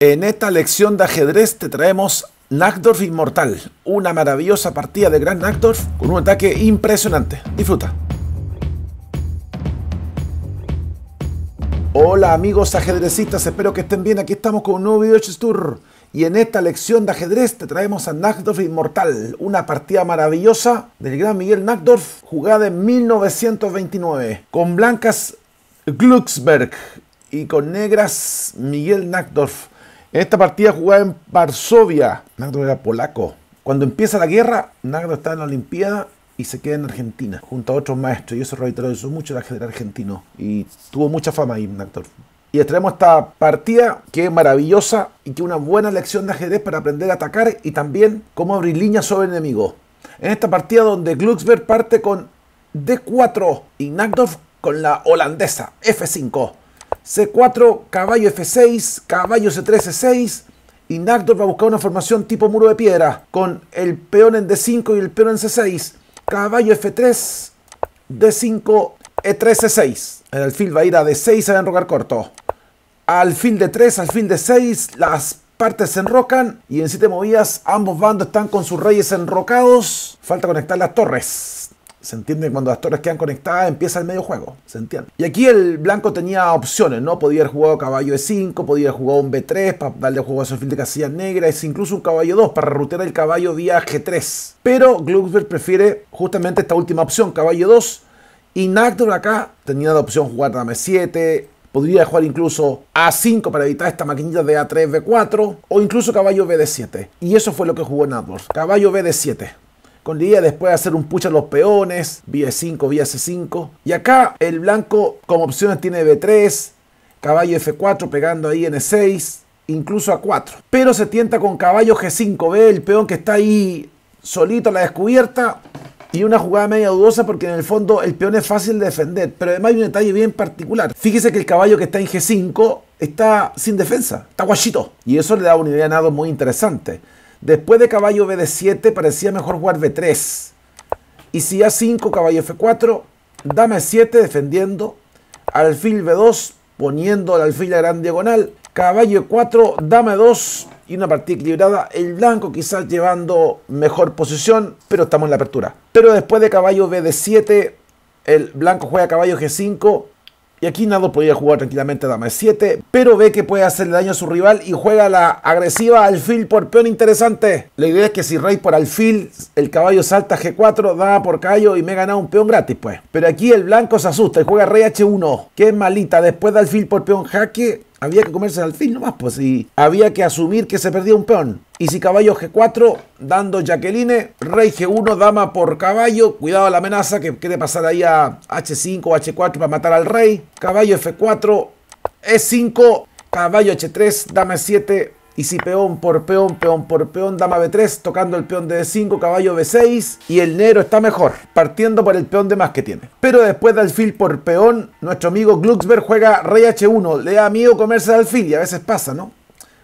En esta lección de ajedrez te traemos Nackdorf Inmortal, una maravillosa partida de Gran Nackdorf con un ataque impresionante. Disfruta. Hola amigos ajedrecistas, espero que estén bien. Aquí estamos con un nuevo video de Tour. Y en esta lección de ajedrez te traemos a Nackdorf Inmortal, una partida maravillosa del gran Miguel Nackdorf, jugada en 1929, con blancas Glucksberg y con negras Miguel Nackdorf en esta partida jugada en Varsovia, Nagro era polaco. Cuando empieza la guerra, Nagro está en la Olimpiada y se queda en Argentina, junto a otros maestros. Y eso reiteró mucho el ajedrez argentino. Y tuvo mucha fama ahí, Y extraemos esta partida que es maravillosa y que es una buena lección de ajedrez para aprender a atacar y también cómo abrir líneas sobre enemigos. En esta partida donde Glucksberg parte con D4 y Nagdorf con la holandesa F5. C4, caballo F6, caballo C3, C6. Y Nagdorf va a buscar una formación tipo muro de piedra, con el peón en D5 y el peón en C6. Caballo F3, D5, E3, C6. El alfil va a ir a D6 a enrocar corto. Alfil de 3, alfil de 6, las partes se enrocan y en 7 movidas ambos bandos están con sus reyes enrocados. Falta conectar las torres. Se entiende cuando las torres quedan conectadas, empieza el medio juego. Se entiende. Y aquí el blanco tenía opciones, ¿no? Podía haber jugado caballo E5, podía haber jugado un B3 para darle juego a su de casillas es incluso un caballo 2 para rutear el caballo vía G3. Pero Glucksberg prefiere justamente esta última opción, caballo 2. Y Nagdor acá tenía la opción jugar dame 7, Podría jugar incluso A5 para evitar esta maquinita de A3, B4 o incluso caballo bd 7. Y eso fue lo que jugó Nador. Caballo bd 7 con Lidia después de hacer un push a los peones, vía 5, e vía C5. Y acá el blanco como opciones tiene B3, caballo F4 pegando ahí en e 6 incluso A4. Pero se tienta con caballo G5, ve el peón que está ahí solito a la descubierta. Y una jugada media dudosa porque en el fondo el peón es fácil de defender. Pero además hay un detalle bien particular. Fíjese que el caballo que está en G5 está sin defensa, está guachito. Y eso le da una idea a nado muy interesante. Después de caballo BD7 parecía mejor jugar B3. Y si A5, caballo F4, dame 7 defendiendo, alfil B2 poniendo el alfil a gran diagonal, caballo E4, dame 2 y una partida equilibrada. El blanco quizás llevando mejor posición, pero estamos en la apertura. Pero después de caballo BD7, el blanco juega caballo G5 y aquí Nado podía jugar tranquilamente a dama e7, pero ve que puede hacerle daño a su rival y juega la agresiva alfil por peón interesante. La idea es que si rey por alfil, el caballo salta g4, da por callo y me he ganado un peón gratis pues. Pero aquí el blanco se asusta y juega rey h1, que es malita, después de alfil por peón jaque, había que comerse al fin nomás, pues, y había que asumir que se perdía un peón. Y si caballo G4, dando Jacqueline, rey G1, dama por caballo, cuidado la amenaza que quiere pasar ahí a H5 o H4 para matar al rey. Caballo F4, E5, caballo H3, dama E7, y si peón por peón, peón por peón, dama B3, tocando el peón de D5, caballo B6 y el negro está mejor, partiendo por el peón de más que tiene. Pero después de alfil por peón, nuestro amigo Glucksberg juega rey H1, le da miedo comerse el alfil y a veces pasa, ¿no?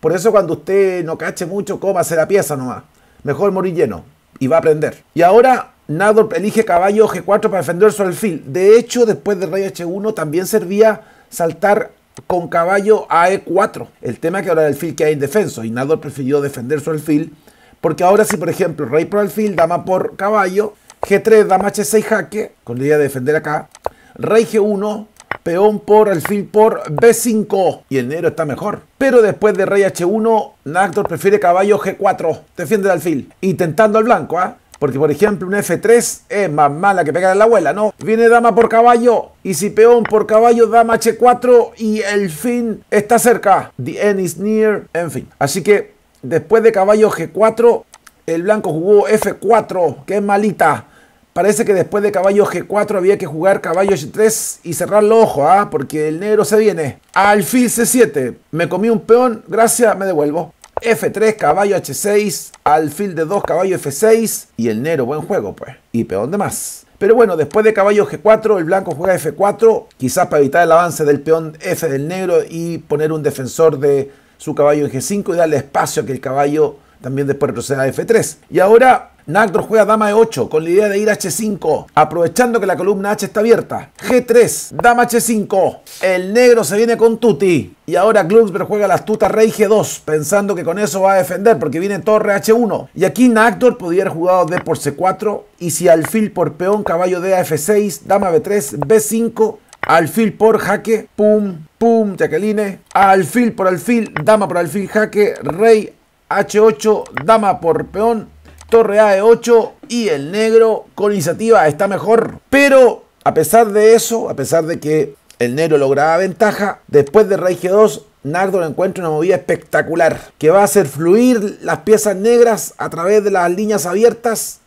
Por eso cuando usted no cache mucho, cómase la pieza nomás. Mejor morir lleno y va a aprender. Y ahora Nador elige caballo G4 para defender su alfil. De hecho, después de rey H1 también servía saltar con caballo a 4 e El tema que ahora el que hay indefenso y Nador prefirió defender su alfil porque ahora si por ejemplo rey por alfil, dama por caballo, g3, dama h6 jaque, con la idea de defender acá, rey g1, peón por alfil por b5 y el negro está mejor. Pero después de rey h1, Nador prefiere caballo g4, defiende el alfil, intentando al blanco, ¿ah? Porque, por ejemplo, un F3 es más mala que pegar a la abuela, ¿no? Viene dama por caballo. Y si peón por caballo, dama H4 y el fin está cerca. The end is near, en fin. Así que después de caballo G4, el blanco jugó F4, que es malita. Parece que después de caballo G4 había que jugar caballo H3 y cerrar los ojos, ¿ah? Porque el negro se viene. Al fin C7. Me comí un peón, gracias, me devuelvo. F3, caballo H6, alfil de 2, caballo F6 y el negro buen juego pues. Y peón de más. Pero bueno, después de caballo G4, el blanco juega F4, quizás para evitar el avance del peón F del negro y poner un defensor de su caballo en G5 y darle espacio a que el caballo también después procede a F3. Y ahora Nagdor juega dama E8 con la idea de ir a H5, aprovechando que la columna H está abierta. G3, dama H5. El negro se viene con Tuti. Y ahora Glucksberg juega la astuta rey G2, pensando que con eso va a defender porque viene torre H1. Y aquí Nagdor podría haber jugado D por C4 y si alfil por peón, caballo D a F6, dama B3, B5, alfil por jaque, pum, pum, Jacqueline, alfil por alfil, dama por alfil, jaque, rey H8, dama por peón, torre a 8 y el negro con iniciativa está mejor. Pero a pesar de eso, a pesar de que el negro lograba ventaja, después de rey G2, nardo encuentra una movida espectacular que va a hacer fluir las piezas negras a través de las líneas abiertas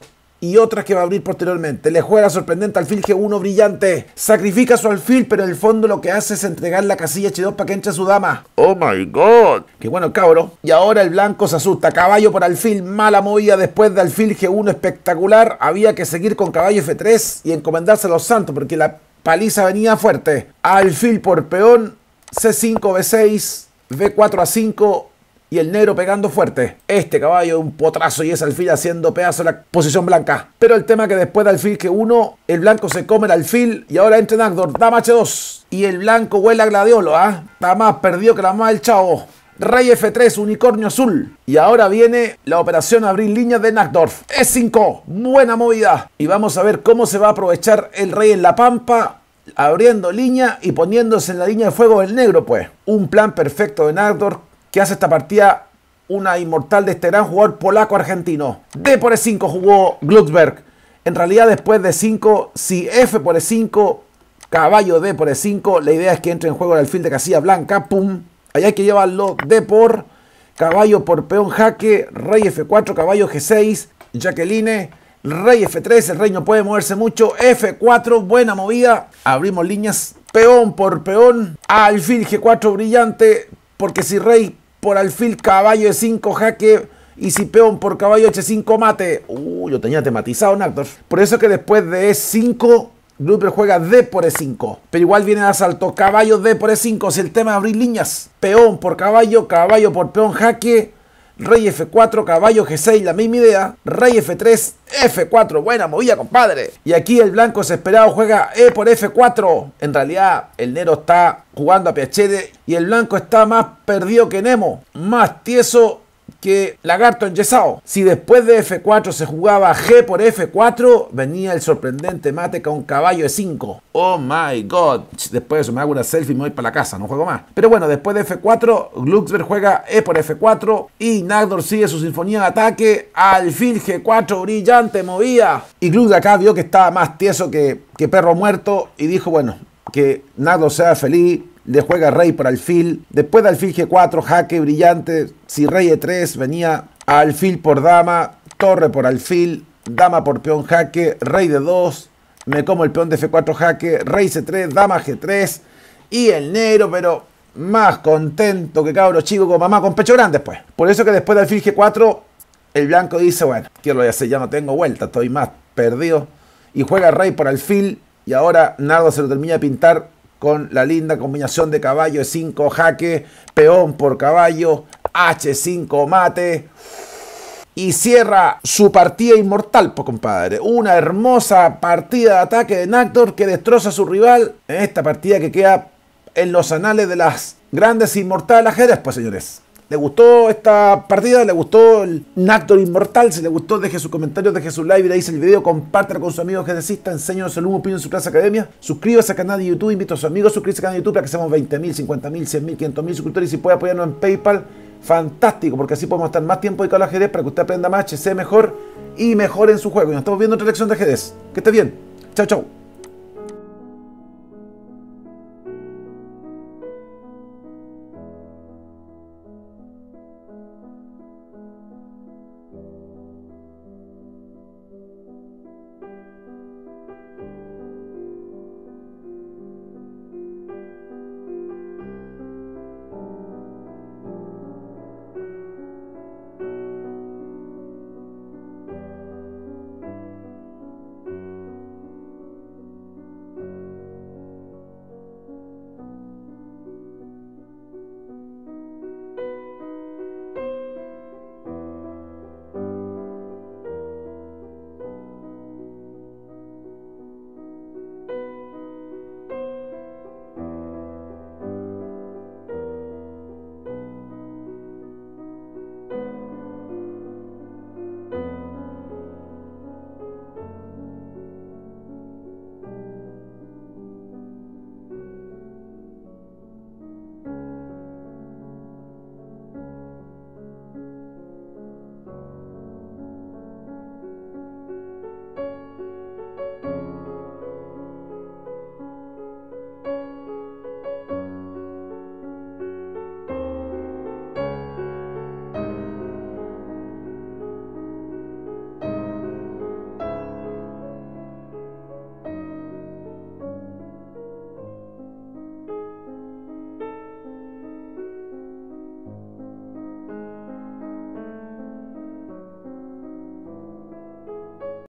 y otras que va a abrir posteriormente. Le juega sorprendente alfil G1 brillante. Sacrifica su alfil, pero en el fondo lo que hace es entregar la casilla H2 para que entre su dama. ¡Oh my god! ¡Qué bueno, cabro! Y ahora el blanco se asusta. Caballo por alfil, mala movida después de alfil G1 espectacular. Había que seguir con caballo F3 y encomendarse a los santos porque la paliza venía fuerte. Alfil por peón, C5, B6, B4 a 5 y el negro pegando fuerte. Este caballo un potrazo y es alfil haciendo pedazo la posición blanca. Pero el tema que después de alfil que uno, el blanco se come el alfil y ahora entra en Dame dama H2. Y el blanco huele a gladiolo, ¿ah? Está más perdido que la más del chavo. Rey F3, unicornio azul. Y ahora viene la operación abrir líneas de Nagdorf. E5, buena movida. Y vamos a ver cómo se va a aprovechar el rey en la pampa abriendo línea y poniéndose en la línea de fuego del negro, pues. Un plan perfecto de Nakdorf que hace esta partida una inmortal de este gran jugador polaco-argentino. D por E5 jugó Glucksberg. En realidad después de 5 si F por E5, caballo D por E5, la idea es que entre en juego el alfil de casilla blanca, pum. Allá hay que llevarlo D por caballo por peón jaque, rey F4, caballo G6, Jacqueline, rey F3, el rey no puede moverse mucho, F4, buena movida, abrimos líneas, peón por peón, alfil G4 brillante, porque si rey por alfil, caballo E5, jaque y si peón por caballo H5 mate. Uy, uh, yo tenía tematizado Nactor. Por eso que después de E5, Gruper juega D por E5. Pero igual viene el asalto caballo D por E5. Si el tema es abrir líneas, peón por caballo, caballo por peón jaque. Rey F4, caballo G6, la misma idea. Rey F3, F4. Buena movida, compadre. Y aquí el blanco desesperado juega E por F4. En realidad, el negro está jugando a phd y el blanco está más perdido que Nemo. Más tieso que Lagarto en Yesao. Si después de F4 se jugaba G por F4, venía el sorprendente mate con un caballo e 5. Oh my god. Después de eso me hago una selfie y me voy para la casa, no juego más. Pero bueno, después de F4, Glucksberg juega E por F4 y Nagdor sigue su sinfonía de ataque. Alfil G4 brillante, movía. Y Glucksberg acá vio que estaba más tieso que, que perro muerto y dijo, bueno, que Nagdor sea feliz, le juega rey por alfil, después de alfil G4, jaque brillante, si rey E3 venía alfil por dama, torre por alfil, dama por peón jaque, rey de 2, me como el peón de F4 jaque, rey C3, dama G3 y el negro, pero más contento que cabro chico con mamá con pecho grande pues. Por eso que después de alfil G4 el blanco dice, bueno, quiero lo hacer, ya no tengo vuelta, estoy más perdido y juega rey por alfil y ahora Nardo se lo termina de pintar con la linda combinación de caballo E5 jaque, peón por caballo, H5 mate. Y cierra su partida inmortal, pues compadre. Una hermosa partida de ataque de Nactor que destroza a su rival en esta partida que queda en los anales de las grandes inmortales ajedrez, pues señores. ¿Le gustó esta partida? ¿Le gustó el Nactor Inmortal? Si le gustó, deje sus comentarios, deje su like, dice el video, compártelo con sus amigos que enseñenos el humo, opinión en su clase academia. Suscríbase al canal de YouTube, invito a sus amigos, suscribirse al canal de YouTube para que seamos 20.000, 50.000, 100.000, 500.000 suscriptores y si puede apoyarnos en PayPal. Fantástico, porque así podemos estar más tiempo dedicado la ajedrez para que usted aprenda más, sea mejor y mejor en su juego. Y nos estamos viendo otra lección de ajedrez. Que esté bien. Chao, chao.